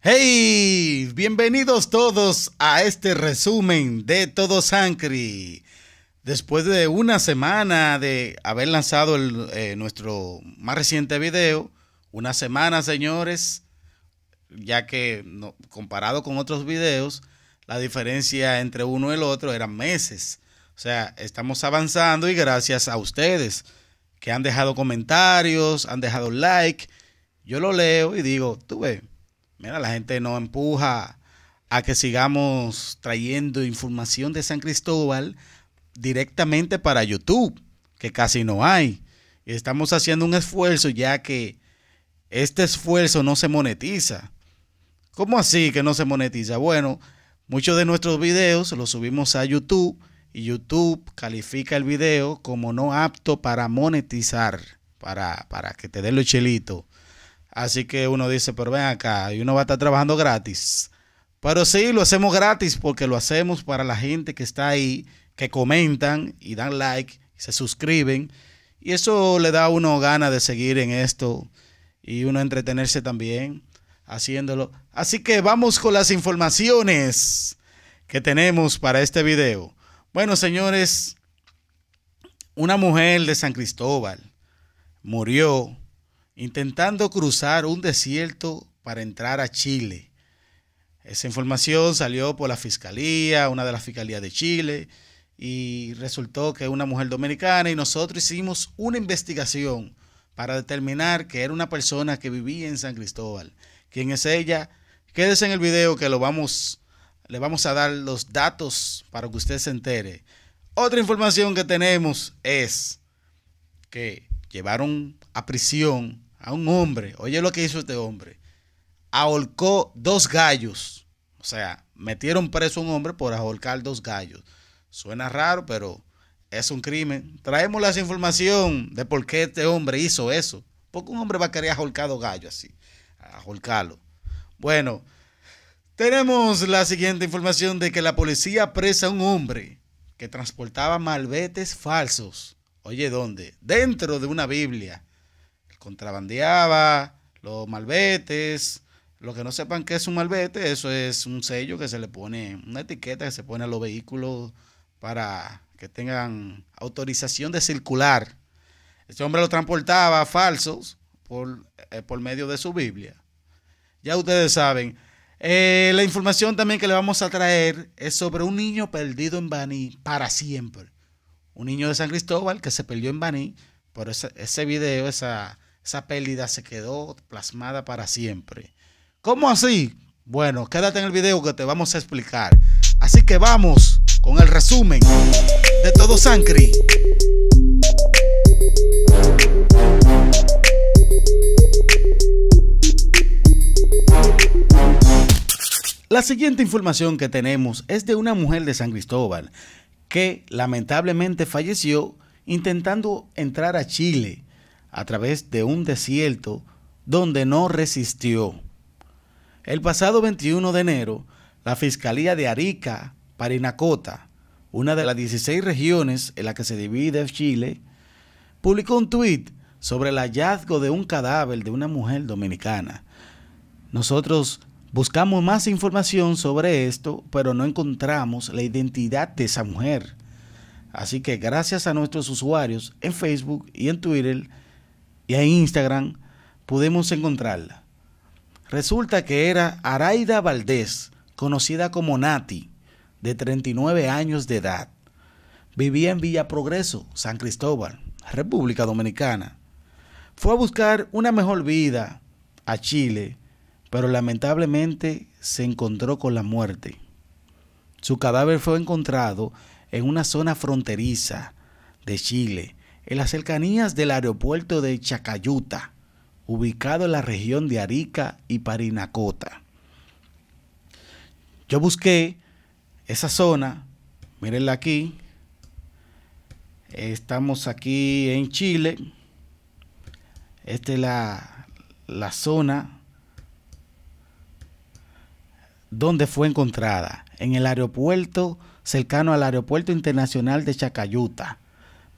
¡Hey! Bienvenidos todos a este resumen de Todo Sancri. Después de una semana de haber lanzado eh, nuestro más reciente video, una semana, señores, ya que comparado con otros videos, la diferencia entre uno y el otro eran meses. O sea, estamos avanzando y gracias a ustedes que han dejado comentarios, han dejado like. Yo lo leo y digo, tú ve... Mira, la gente nos empuja a que sigamos trayendo información de San Cristóbal directamente para YouTube, que casi no hay. Y estamos haciendo un esfuerzo ya que este esfuerzo no se monetiza. ¿Cómo así que no se monetiza? Bueno, muchos de nuestros videos los subimos a YouTube y YouTube califica el video como no apto para monetizar, para, para que te dé los chelitos. Así que uno dice, pero ven acá, y uno va a estar trabajando gratis. Pero sí, lo hacemos gratis porque lo hacemos para la gente que está ahí, que comentan y dan like, se suscriben. Y eso le da a uno ganas de seguir en esto y uno entretenerse también haciéndolo. Así que vamos con las informaciones que tenemos para este video. Bueno, señores, una mujer de San Cristóbal murió intentando cruzar un desierto para entrar a Chile. Esa información salió por la fiscalía, una de las fiscalías de Chile, y resultó que una mujer dominicana y nosotros hicimos una investigación para determinar que era una persona que vivía en San Cristóbal. ¿Quién es ella? Quédese en el video que lo vamos, le vamos a dar los datos para que usted se entere. Otra información que tenemos es que llevaron a prisión a un hombre, oye lo que hizo este hombre, ahorcó dos gallos. O sea, metieron preso a un hombre por ahorcar dos gallos. Suena raro, pero es un crimen. Traemos la información de por qué este hombre hizo eso. Porque un hombre va a querer ahorcar dos gallos así, ahorcarlo. Bueno, tenemos la siguiente información de que la policía presa a un hombre que transportaba malvetes falsos. Oye, ¿dónde? Dentro de una Biblia contrabandeaba, los malvetes, lo que no sepan qué es un malvete, eso es un sello que se le pone, una etiqueta que se pone a los vehículos para que tengan autorización de circular. Este hombre lo transportaba falsos por, eh, por medio de su Biblia. Ya ustedes saben. Eh, la información también que le vamos a traer es sobre un niño perdido en Baní para siempre. Un niño de San Cristóbal que se perdió en Baní por ese, ese video, esa esa pérdida se quedó plasmada para siempre. ¿Cómo así? Bueno, quédate en el video que te vamos a explicar. Así que vamos con el resumen de todo Sancri. La siguiente información que tenemos es de una mujer de San Cristóbal que lamentablemente falleció intentando entrar a Chile a través de un desierto donde no resistió. El pasado 21 de enero, la Fiscalía de Arica, Parinacota, una de las 16 regiones en la que se divide Chile, publicó un tweet sobre el hallazgo de un cadáver de una mujer dominicana. Nosotros buscamos más información sobre esto, pero no encontramos la identidad de esa mujer. Así que gracias a nuestros usuarios en Facebook y en Twitter, y en Instagram pudimos encontrarla. Resulta que era Araida Valdés, conocida como Nati, de 39 años de edad. Vivía en Villa Progreso, San Cristóbal, República Dominicana. Fue a buscar una mejor vida a Chile, pero lamentablemente se encontró con la muerte. Su cadáver fue encontrado en una zona fronteriza de Chile, en las cercanías del aeropuerto de Chacayuta, ubicado en la región de Arica y Parinacota. Yo busqué esa zona, mirenla aquí, estamos aquí en Chile, esta es la, la zona donde fue encontrada, en el aeropuerto cercano al Aeropuerto Internacional de Chacayuta,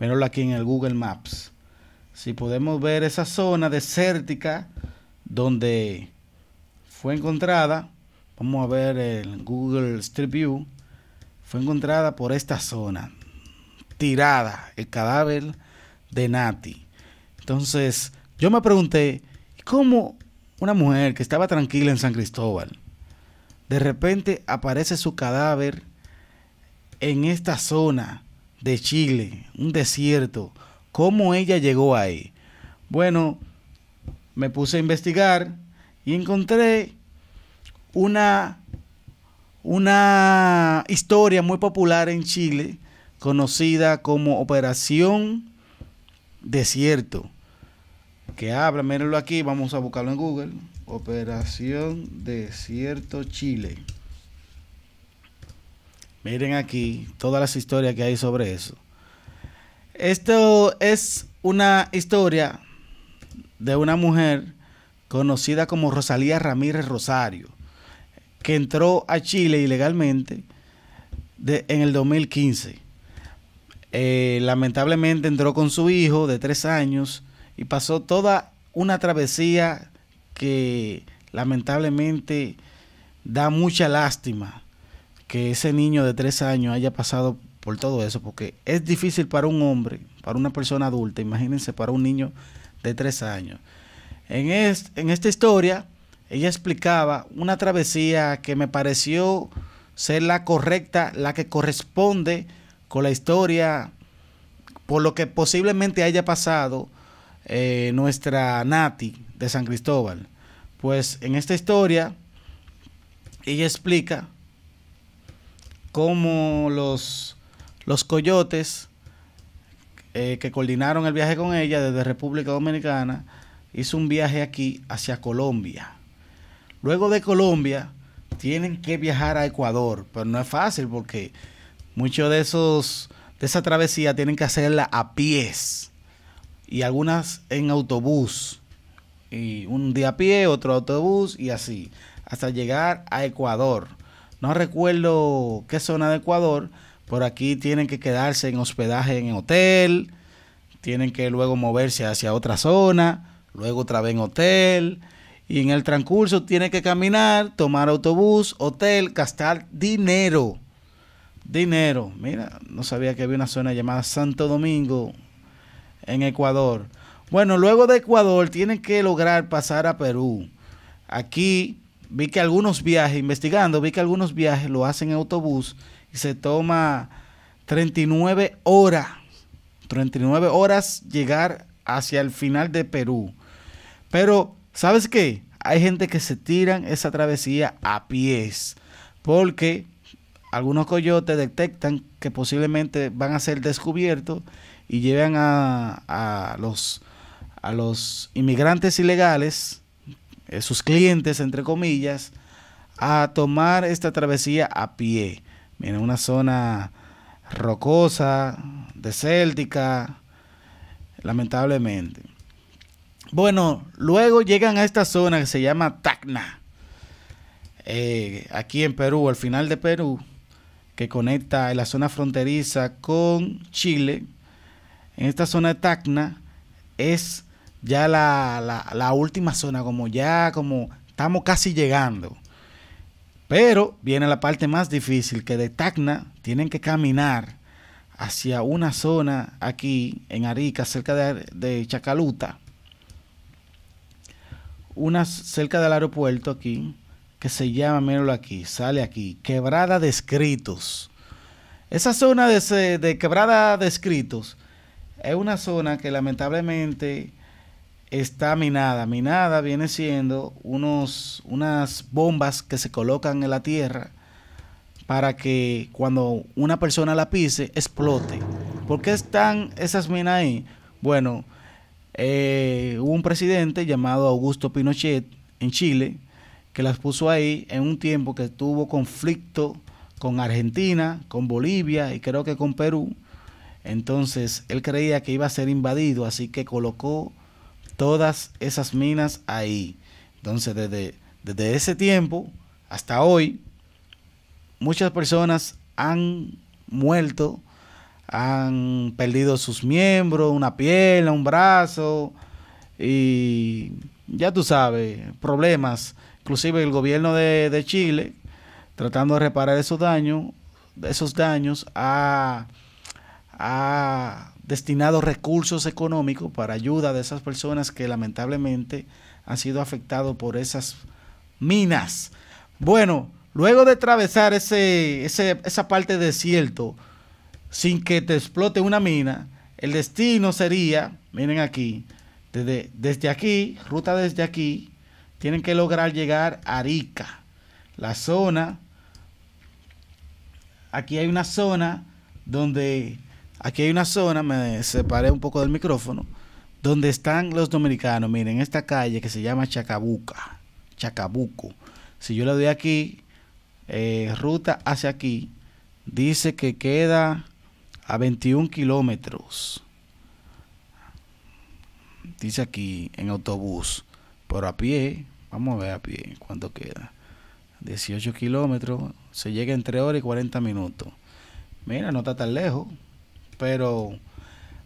pero aquí en el Google Maps. Si podemos ver esa zona desértica donde fue encontrada, vamos a ver el Google Street View, fue encontrada por esta zona, tirada, el cadáver de Nati. Entonces, yo me pregunté, ¿cómo una mujer que estaba tranquila en San Cristóbal, de repente aparece su cadáver en esta zona de Chile, un desierto. ¿Cómo ella llegó ahí? Bueno, me puse a investigar y encontré una, una historia muy popular en Chile conocida como Operación Desierto. Que habla, mírenlo aquí, vamos a buscarlo en Google. Operación Desierto Chile. Miren aquí todas las historias que hay sobre eso. Esto es una historia de una mujer conocida como Rosalía Ramírez Rosario, que entró a Chile ilegalmente en el 2015. Eh, lamentablemente entró con su hijo de tres años y pasó toda una travesía que lamentablemente da mucha lástima que ese niño de tres años haya pasado por todo eso, porque es difícil para un hombre, para una persona adulta, imagínense para un niño de tres años. En, en esta historia, ella explicaba una travesía que me pareció ser la correcta, la que corresponde con la historia, por lo que posiblemente haya pasado eh, nuestra Nati de San Cristóbal. Pues en esta historia, ella explica como los, los coyotes eh, que coordinaron el viaje con ella desde República Dominicana hizo un viaje aquí hacia Colombia. Luego de Colombia tienen que viajar a Ecuador, pero no es fácil porque muchos de esos de esa travesía tienen que hacerla a pies y algunas en autobús y un día a pie, otro autobús y así hasta llegar a Ecuador. No recuerdo qué zona de Ecuador, por aquí tienen que quedarse en hospedaje en hotel, tienen que luego moverse hacia otra zona, luego otra vez en hotel, y en el transcurso tienen que caminar, tomar autobús, hotel, gastar dinero. Dinero. Mira, no sabía que había una zona llamada Santo Domingo en Ecuador. Bueno, luego de Ecuador tienen que lograr pasar a Perú. Aquí vi que algunos viajes, investigando, vi que algunos viajes lo hacen en autobús y se toma 39 horas, 39 horas llegar hacia el final de Perú. Pero, ¿sabes qué? Hay gente que se tiran esa travesía a pies, porque algunos coyotes detectan que posiblemente van a ser descubiertos y llevan a, los, a los inmigrantes ilegales eh, sus clientes, entre comillas, a tomar esta travesía a pie. Miren, una zona rocosa, desértica, lamentablemente. Bueno, luego llegan a esta zona que se llama Tacna, eh, aquí en Perú, al final de Perú, que conecta la zona fronteriza con Chile. En esta zona de Tacna es ya la, última zona, como ya, como estamos casi llegando. Pero viene la parte más difícil, que de Tacna tienen que caminar hacia una zona aquí en Arica, cerca de, Chacaluta, una cerca del aeropuerto aquí, que se llama, mírenlo aquí, sale aquí, Quebrada de Escritos. Esa zona de, de Quebrada de Escritos es una zona que lamentablemente está minada. Minada viene siendo unos, unas bombas que se colocan en la tierra para que cuando una persona la pise explote. ¿Por qué están esas minas ahí? Bueno, eh, hubo un presidente llamado Augusto Pinochet en Chile que las puso ahí en un tiempo que tuvo conflicto con Argentina, con Bolivia y creo que con Perú. Entonces él creía que iba a ser invadido, así que colocó todas esas minas ahí. Entonces, desde, desde ese tiempo hasta hoy, muchas personas han muerto, han perdido sus miembros, una piel, un brazo, y ya tú sabes, problemas. Inclusive el gobierno de, Chile, tratando de reparar esos daños, esos daños, a ha destinados recursos económicos para ayuda de esas personas que lamentablemente han sido afectados por esas minas. Bueno, luego de atravesar ese, ese, esa parte desierto sin que te explote una mina, el destino sería, miren aquí, desde, desde aquí, ruta desde aquí, tienen que lograr llegar a Arica, la zona, aquí hay una zona donde Aquí hay una zona, me separé un poco del micrófono, donde están los dominicanos. Miren, esta calle que se llama Chacabuca, Chacabuco. Si yo le doy aquí, eh, ruta hacia aquí, dice que queda a 21 kilómetros. Dice aquí en autobús, pero a pie, vamos a ver a pie cuánto queda. 18 kilómetros, se llega entre horas y 40 minutos. Mira, no está tan lejos pero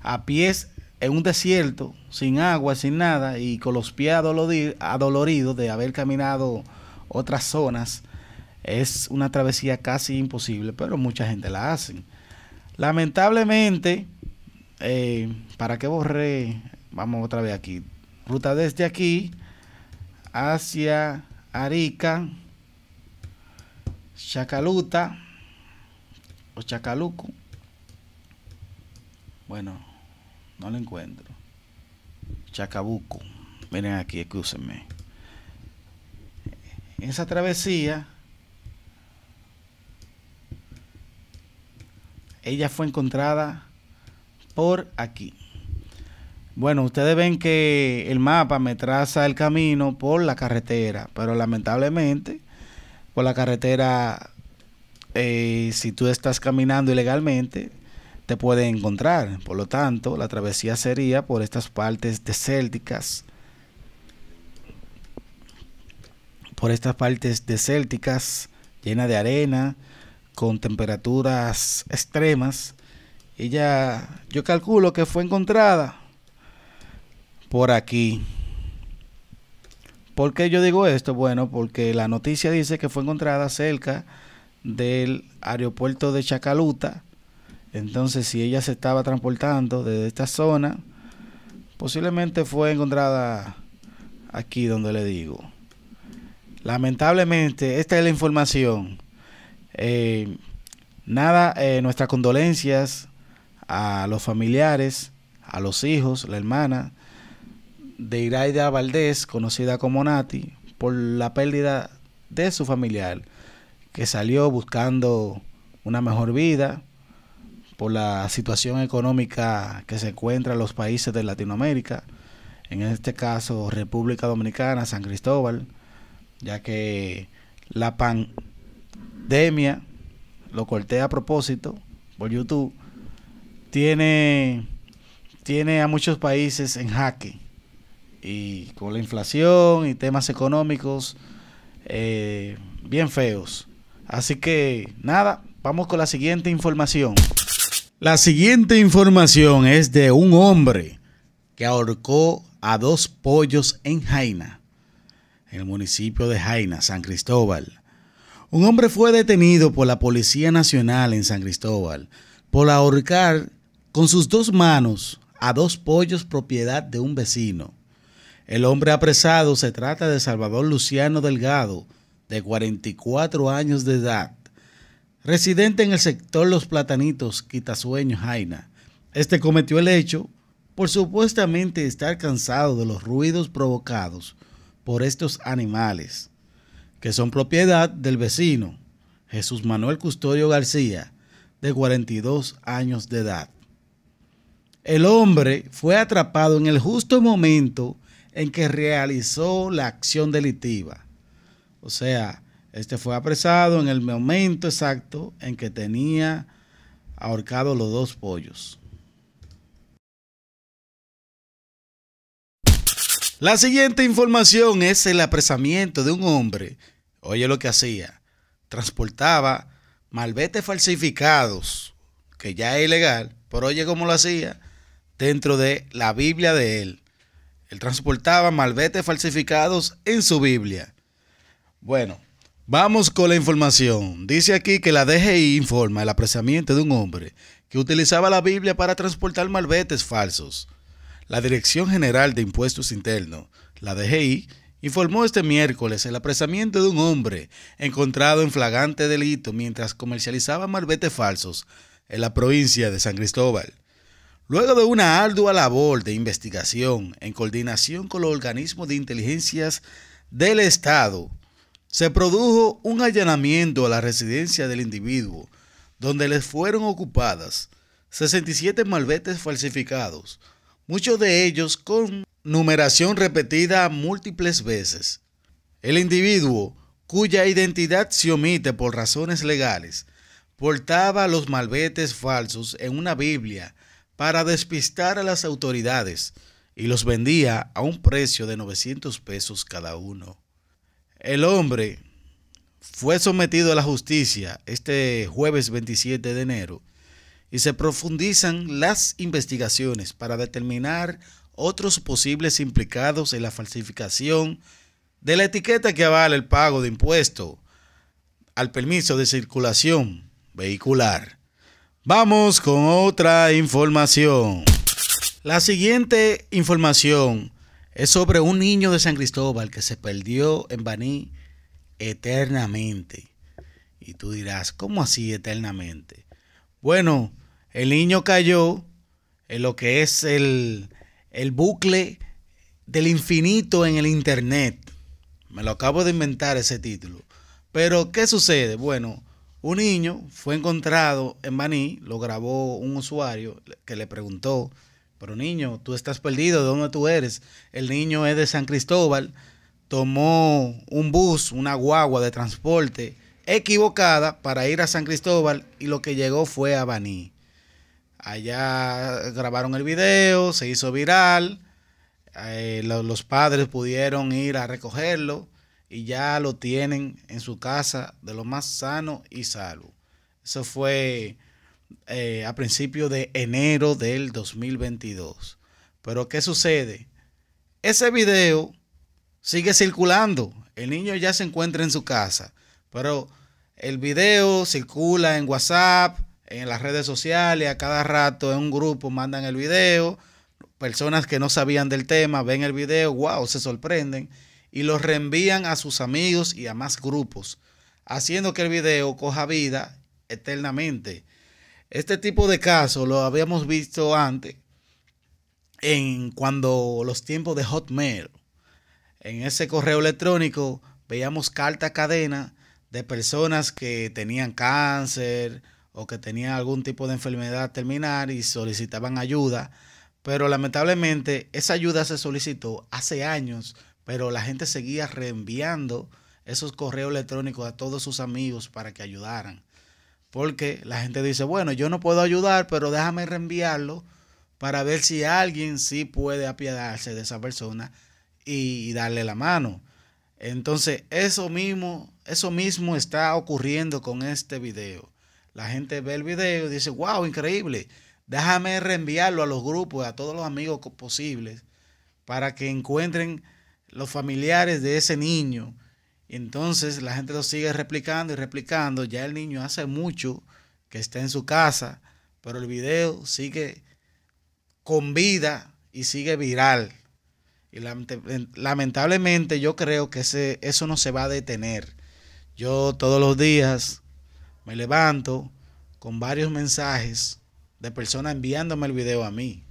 a pies en un desierto, sin agua, sin nada, y con los pies adoloridos de haber caminado otras zonas, es una travesía casi imposible, pero mucha gente la hace. Lamentablemente, eh, para que borré, vamos otra vez aquí, ruta desde aquí hacia Arica, Chacaluta o Chacaluco. Bueno, no la encuentro. Chacabuco. Miren aquí, escúsenme. Esa travesía, ella fue encontrada por aquí. Bueno, ustedes ven que el mapa me traza el camino por la carretera, pero lamentablemente por la carretera, eh, si tú estás caminando ilegalmente, te puede encontrar. Por lo tanto, la travesía sería por estas partes célticas Por estas partes célticas llena de arena, con temperaturas extremas. Ella, yo calculo que fue encontrada por aquí. ¿Por qué yo digo esto? Bueno, porque la noticia dice que fue encontrada cerca del aeropuerto de Chacaluta, entonces, si ella se estaba transportando desde esta zona, posiblemente fue encontrada aquí donde le digo. Lamentablemente, esta es la información. Eh, nada, eh, nuestras condolencias a los familiares, a los hijos, la hermana de Iraida Valdés, conocida como Nati, por la pérdida de su familiar, que salió buscando una mejor vida por la situación económica que se encuentra en los países de Latinoamérica, en este caso República Dominicana, San Cristóbal, ya que la pandemia, lo corté a propósito por YouTube, tiene, tiene a muchos países en jaque. Y con la inflación y temas económicos eh, bien feos. Así que nada, vamos con la siguiente información. La siguiente información es de un hombre que ahorcó a dos pollos en Jaina, el municipio de Jaina, San Cristóbal. Un hombre fue detenido por la Policía Nacional en San Cristóbal por ahorcar con sus dos manos a dos pollos propiedad de un vecino. El hombre apresado se trata de Salvador Luciano Delgado, de 44 años de edad, residente en el sector Los Platanitos, quitasueño Jaina. Este cometió el hecho por supuestamente estar cansado de los ruidos provocados por estos animales, que son propiedad del vecino, Jesús Manuel Custodio García, de 42 años de edad. El hombre fue atrapado en el justo momento en que realizó la acción delictiva. O sea, este fue apresado en el momento exacto en que tenía ahorcado los dos pollos. La siguiente información es el apresamiento de un hombre. Oye lo que hacía. Transportaba malvete falsificados, que ya es ilegal, pero oye cómo lo hacía, dentro de la Biblia de él. Él transportaba malvete falsificados en su Biblia. Bueno, Vamos con la información. Dice aquí que la DGI informa el apresamiento de un hombre que utilizaba la Biblia para transportar malbetes falsos. La Dirección General de Impuestos Internos, la DGI, informó este miércoles el apresamiento de un hombre encontrado en flagrante delito mientras comercializaba malbetes falsos en la provincia de San Cristóbal. Luego de una ardua labor de investigación en coordinación con los organismos de inteligencias del Estado, se produjo un allanamiento a la residencia del individuo, donde les fueron ocupadas 67 malvetes falsificados, muchos de ellos con numeración repetida múltiples veces. El individuo, cuya identidad se omite por razones legales, portaba los malvetes falsos en una Biblia para despistar a las autoridades y los vendía a un precio de 900 pesos cada uno. El hombre fue sometido a la justicia este jueves 27 de enero y se profundizan las investigaciones para determinar otros posibles implicados en la falsificación de la etiqueta que avala el pago de impuesto al permiso de circulación vehicular. Vamos con otra información. La siguiente información es sobre un niño de San Cristóbal que se perdió en Baní eternamente. Y tú dirás, ¿cómo así eternamente? Bueno, el niño cayó en lo que es el, bucle del infinito en el Internet. Me lo acabo de inventar ese título. Pero, ¿qué sucede? Bueno, un niño fue encontrado en Baní, lo grabó un usuario que le preguntó pero niño, tú estás perdido, ¿de dónde tú eres? El niño es de San Cristóbal, tomó un bus, una guagua de transporte equivocada para ir a San Cristóbal y lo que llegó fue a Baní. Allá grabaron el video, se hizo viral, eh, los padres pudieron ir a recogerlo y ya lo tienen en su casa de lo más sano y salvo. Eso fue eh, a principios de enero del 2022. Pero ¿qué sucede? Ese video sigue circulando. El niño ya se encuentra en su casa. Pero el video circula en WhatsApp, en las redes sociales, a cada rato en un grupo mandan el video. Personas que no sabían del tema ven el video, guau, se sorprenden y lo reenvían a sus amigos y a más grupos, haciendo que el video coja vida eternamente. Este tipo de casos lo habíamos visto antes en cuando los tiempos de Hotmail. En ese correo electrónico veíamos carta cadena de personas que tenían cáncer o que tenían algún tipo de enfermedad terminal y solicitaban ayuda. Pero lamentablemente esa ayuda se solicitó hace años, pero la gente seguía reenviando esos correos electrónicos a todos sus amigos para que ayudaran. Porque la gente dice, bueno, yo no puedo ayudar, pero déjame reenviarlo para ver si alguien sí puede apiadarse de esa persona y darle la mano. Entonces, eso mismo, eso mismo está ocurriendo con este video. La gente ve el video y dice, wow, increíble. Déjame reenviarlo a los grupos, a todos los amigos posibles, para que encuentren los familiares de ese niño entonces la gente lo sigue replicando y replicando. Ya el niño hace mucho que está en su casa, pero el video sigue con vida y sigue viral. Y lamentablemente yo creo que eso no se va a detener. Yo todos los días me levanto con varios mensajes de personas enviándome el video a mí.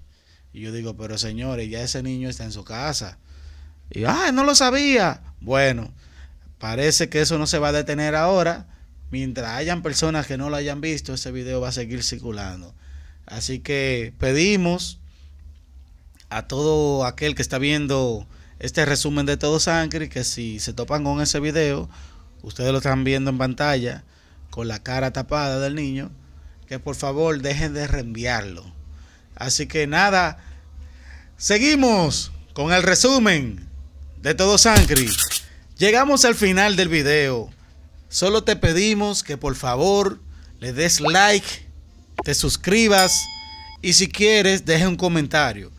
Y yo digo, pero señores, ya ese niño está en su casa. Y, ah, no lo sabía. Bueno, Parece que eso no se va a detener ahora. Mientras hayan personas que no lo hayan visto, ese video va a seguir circulando. Así que pedimos a todo aquel que está viendo este resumen de todo sangre que si se topan con ese video, ustedes lo están viendo en pantalla con la cara tapada del niño, que por favor dejen de reenviarlo. Así que nada, seguimos con el resumen de todo sangre. Llegamos al final del video. Solo te pedimos que por favor le des like, te suscribas y si quieres deje un comentario.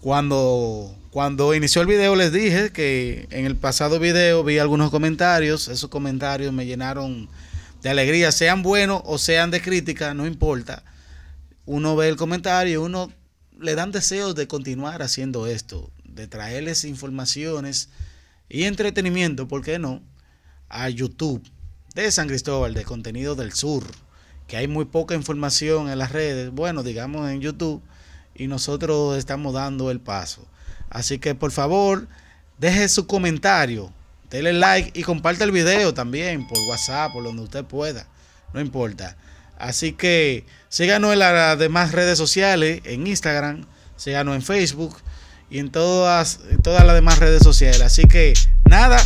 Cuando, cuando inició el video les dije que en el pasado video vi algunos comentarios. Esos comentarios me llenaron de alegría, sean buenos o sean de crítica, no importa. Uno ve el comentario, uno le dan deseos de continuar haciendo esto, de traerles informaciones y entretenimiento, ¿por qué no? A YouTube de San Cristóbal, de contenido del sur, que hay muy poca información en las redes, bueno, digamos en YouTube, y nosotros estamos dando el paso. Así que por favor, deje su comentario, dele like y comparte el video también por WhatsApp, por donde usted pueda, no importa. Así que síganos en las demás redes sociales, en Instagram, síganos en Facebook y en todas, todas las demás redes sociales. Así que nada,